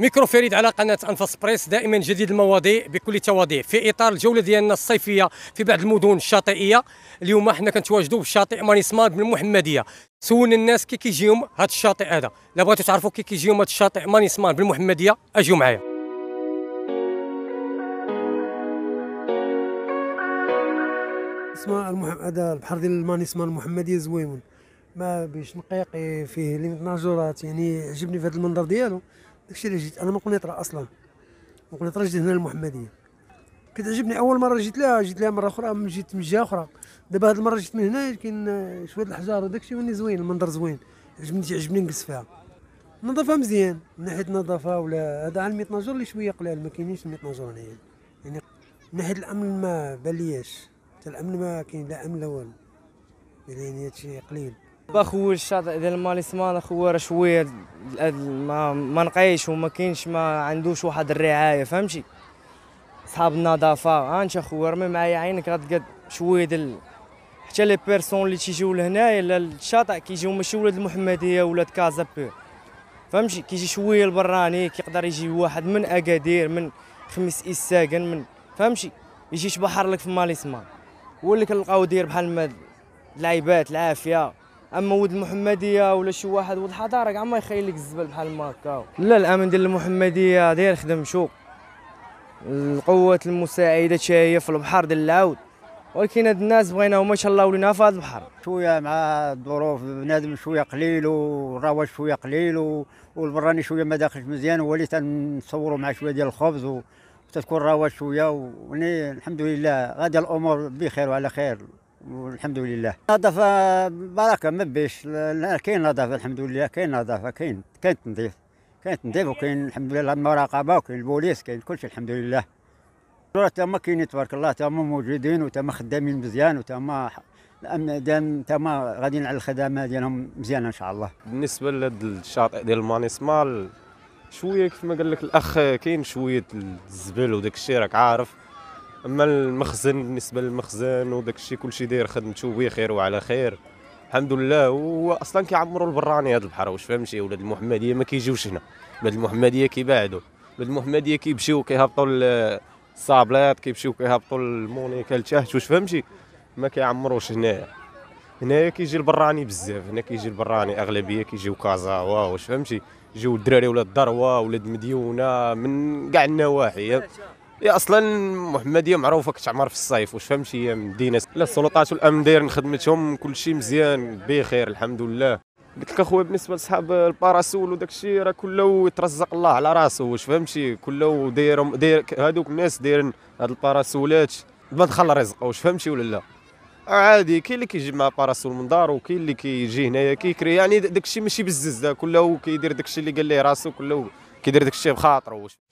ميكرو فريد على قناه انفاس بريس دائما جديد المواضيع بكل تواضيع في اطار الجوله ديالنا الصيفيه في بعض المدن الشاطئيه اليوم حنا كنتواجدوا بالشاطئ مانيسمان بالمحمديه سولنا الناس كي كيجيهم هذا الشاطئ هذا الا بغيتوا تعرفوا كي كيجيهم هذا الشاطئ مانيسمان بالمحمديه اجيو معايا اسمه المحمد هذا البحر ديال المانيسمان المحمديه زويون ما بيش نقيقي فيه لي ناجورات يعني عجبني في هذا المنظر ديالو داكشي اللي جيت انا من قنيطره اصلا من قنيطره جيت هنا المحمديه كتعجبني اول مره جيت لها جيت لها مره اخرى جيت من جهه اخرى دابا هاد المره جيت من هنا كاين شويه الحجار وداكشي مني زوين المنظر زوين عجبني عجبني نجلس فيها النظافه مزيان من ناحيه النظافه ولا هذا على الميطناجور اللي شويه قلال ما كاينينش الميطناجور هنايا يعني من ناحيه الامن ما بالياش حتى الامن ما كاين لا امن لا والو يعني هادشي قليل اخويا الشاطئ ديال الماليسمان اخويا راه شويه ما, ما نقيش وما كاينش ما عندوش واحد الرعايه فهمتي صحاب النظافه انت اخويا رمي معايا عينك غتقد شويه ديال حتى لي بيرسون اللي تيجيو لهنايا الشاطئ كيجيو ماشي ولاد المحمديه ولاد كازا بير فهمتي كيجي شويه البراني كيقدر يجي واحد من اكادير من خميس اساكن من فهمتي يجي يشبحر لك في ماليسمان هو اللي كنلقاو داير بحال ما لعيبات العافيه اما ولد المحمديه ولا شي واحد ولد الحضاره كاع ما يخيل لك الزبل بحال ما هكا لا الامن ديال المحمديه داير خدم شوق القوات المساعده هي في البحر ديال العود ولكن هاد الناس بغيناهم ما شاء الله ولينا في هاد البحر شويه مع الظروف بنادم شويه قليل والرواج شويه قليل والبراني شويه ما داخلش مزيان هو اللي تنصوروا مع شويه ديال الخبز وتتكون الرواج شويه وني الحمد لله غادي الامور بخير وعلى خير والحمد لله نظافه بركه ما بيش كاين نظافه الحمد لله كاين نظافه كاين كاين تنظيف كاين تنظيف وكاين الحمد لله المراقبه وكاين البوليس كاين كلشي الحمد لله تما كاينين تبارك الله تما موجودين وتما خدامين مزيان وتما الامن تما غاديين على الخدمه ديالهم مزيانه ان شاء الله بالنسبه للشاطئ ديال المانيسمال شويه كيف ما قال لك الاخ كاين شويه الزبل وداك الشيء راك عارف اما المخزن بالنسبه للمخزن وداك الشيء كلشي داير خدمته بخير وعلى خير الحمد لله هو اصلا كيعمروا البراني هذا البحر واش فهمتي ولاد المحمديه ما كيجيوش هنا ولاد المحمديه كيبعدوا ولاد المحمديه كيمشيو كيهبطوا الصابلات كيمشيو كيهبطوا المونيكا لتحت واش فهمتي ما كيعمروش هنايا هنايا كيجي البراني بزاف هنا كيجي البراني اغلبيه كيجيو كازا واش فهمتي يجيو الدراري ولاد الدروه ولاد مديونه من كاع النواحي يا اصلا المحمديه معروفه كتعمر في الصيف واش فهمتي هي مدينه لا السلطات والامن دايرين خدمتهم كلشي مزيان بخير الحمد لله قلت لك اخويا بالنسبه لصحاب الباراسول وداك الشيء راه كله يترزق الله على راسه واش فهمتي كله دايرهم داير هذوك الناس دايرين هاد الباراسولات مدخل الرزق واش فهمتي ولا لا عادي كاين اللي كيجمع باراسول من دارو كاين اللي كيجي هنايا كيكري يعني داك الشيء ماشي بزز كله كيدير داك الشيء اللي قال ليه راسو كله كيدير داك الشيء بخاطره